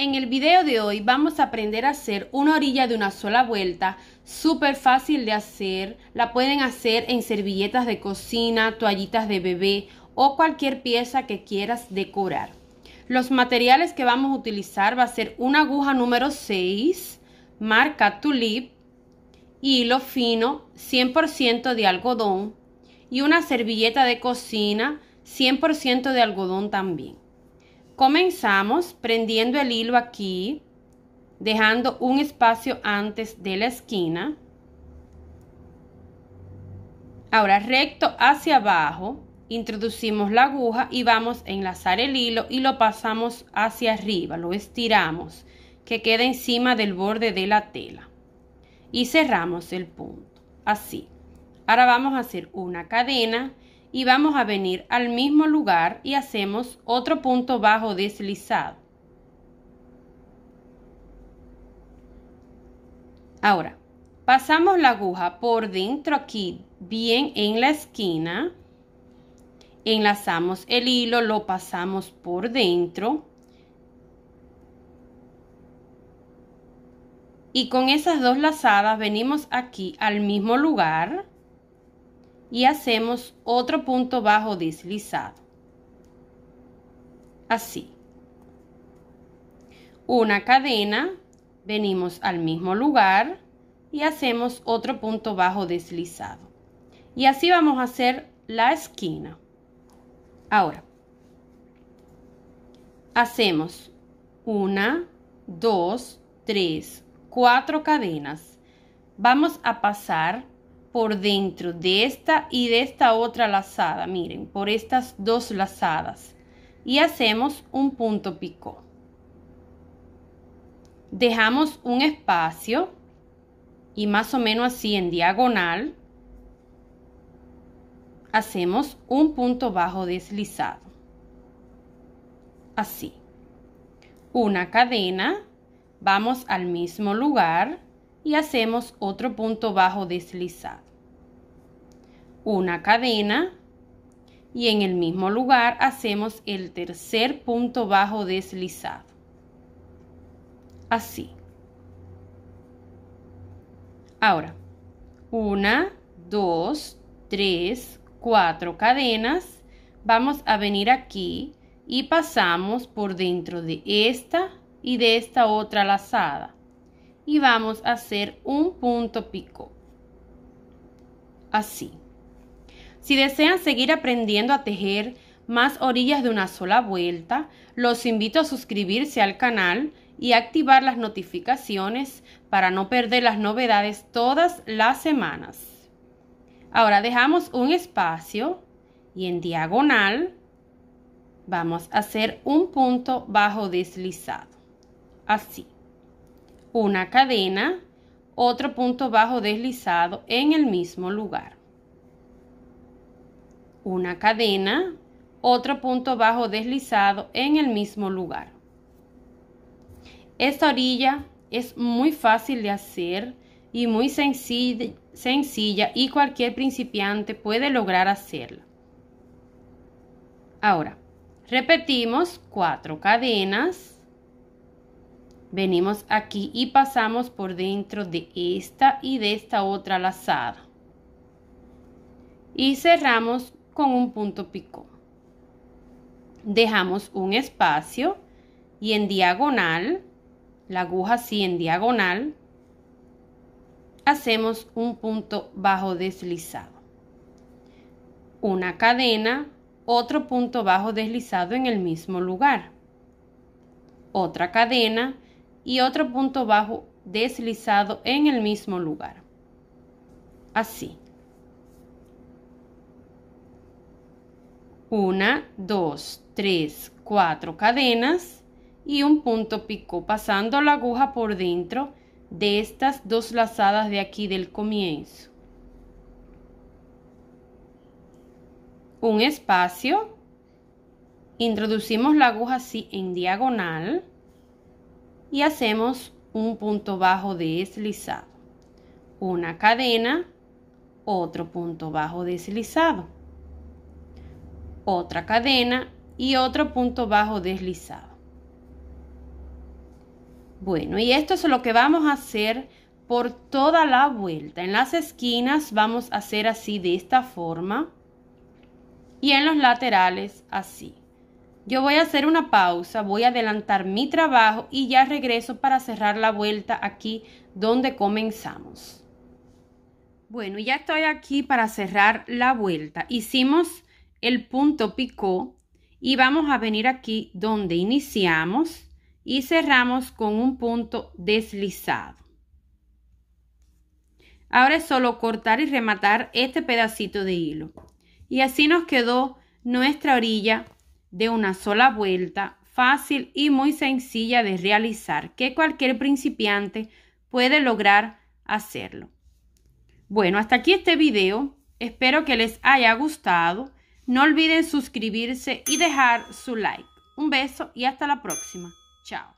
En el video de hoy vamos a aprender a hacer una orilla de una sola vuelta, súper fácil de hacer, la pueden hacer en servilletas de cocina, toallitas de bebé o cualquier pieza que quieras decorar. Los materiales que vamos a utilizar va a ser una aguja número 6, marca Tulip, hilo fino 100% de algodón y una servilleta de cocina 100% de algodón también. Comenzamos prendiendo el hilo aquí, dejando un espacio antes de la esquina. Ahora recto hacia abajo, introducimos la aguja y vamos a enlazar el hilo y lo pasamos hacia arriba, lo estiramos, que queda encima del borde de la tela. Y cerramos el punto, así. Ahora vamos a hacer una cadena y vamos a venir al mismo lugar y hacemos otro punto bajo deslizado. Ahora, pasamos la aguja por dentro aquí, bien en la esquina. Enlazamos el hilo, lo pasamos por dentro. Y con esas dos lazadas venimos aquí al mismo lugar y hacemos otro punto bajo deslizado. Así. Una cadena, venimos al mismo lugar y hacemos otro punto bajo deslizado. Y así vamos a hacer la esquina. Ahora, hacemos una, dos, tres, cuatro cadenas. Vamos a pasar por dentro de esta y de esta otra lazada, miren, por estas dos lazadas y hacemos un punto pico, Dejamos un espacio y más o menos así en diagonal hacemos un punto bajo deslizado. Así. Una cadena, vamos al mismo lugar y hacemos otro punto bajo deslizado una cadena y en el mismo lugar hacemos el tercer punto bajo deslizado. Así. Ahora, una, dos, tres, cuatro cadenas. Vamos a venir aquí y pasamos por dentro de esta y de esta otra lazada. Y vamos a hacer un punto pico. Así. Si desean seguir aprendiendo a tejer más orillas de una sola vuelta, los invito a suscribirse al canal y activar las notificaciones para no perder las novedades todas las semanas. Ahora dejamos un espacio y en diagonal vamos a hacer un punto bajo deslizado. Así. Una cadena, otro punto bajo deslizado en el mismo lugar una cadena, otro punto bajo deslizado en el mismo lugar. Esta orilla es muy fácil de hacer y muy sencilla, y cualquier principiante puede lograr hacerla. Ahora, repetimos cuatro cadenas. Venimos aquí y pasamos por dentro de esta y de esta otra lazada. Y cerramos con un punto pico, Dejamos un espacio y en diagonal, la aguja así en diagonal, hacemos un punto bajo deslizado. Una cadena, otro punto bajo deslizado en el mismo lugar. Otra cadena y otro punto bajo deslizado en el mismo lugar. Así. una, dos, tres, cuatro cadenas y un punto pico, pasando la aguja por dentro de estas dos lazadas de aquí del comienzo. Un espacio, introducimos la aguja así en diagonal y hacemos un punto bajo deslizado. Una cadena, otro punto bajo deslizado otra cadena y otro punto bajo deslizado. Bueno, y esto es lo que vamos a hacer por toda la vuelta. En las esquinas vamos a hacer así de esta forma y en los laterales así. Yo voy a hacer una pausa, voy a adelantar mi trabajo y ya regreso para cerrar la vuelta aquí donde comenzamos. Bueno, ya estoy aquí para cerrar la vuelta. Hicimos el punto picó y vamos a venir aquí donde iniciamos y cerramos con un punto deslizado. Ahora es solo cortar y rematar este pedacito de hilo. Y así nos quedó nuestra orilla de una sola vuelta, fácil y muy sencilla de realizar, que cualquier principiante puede lograr hacerlo. Bueno, hasta aquí este vídeo Espero que les haya gustado. No olviden suscribirse y dejar su like. Un beso y hasta la próxima. Chao.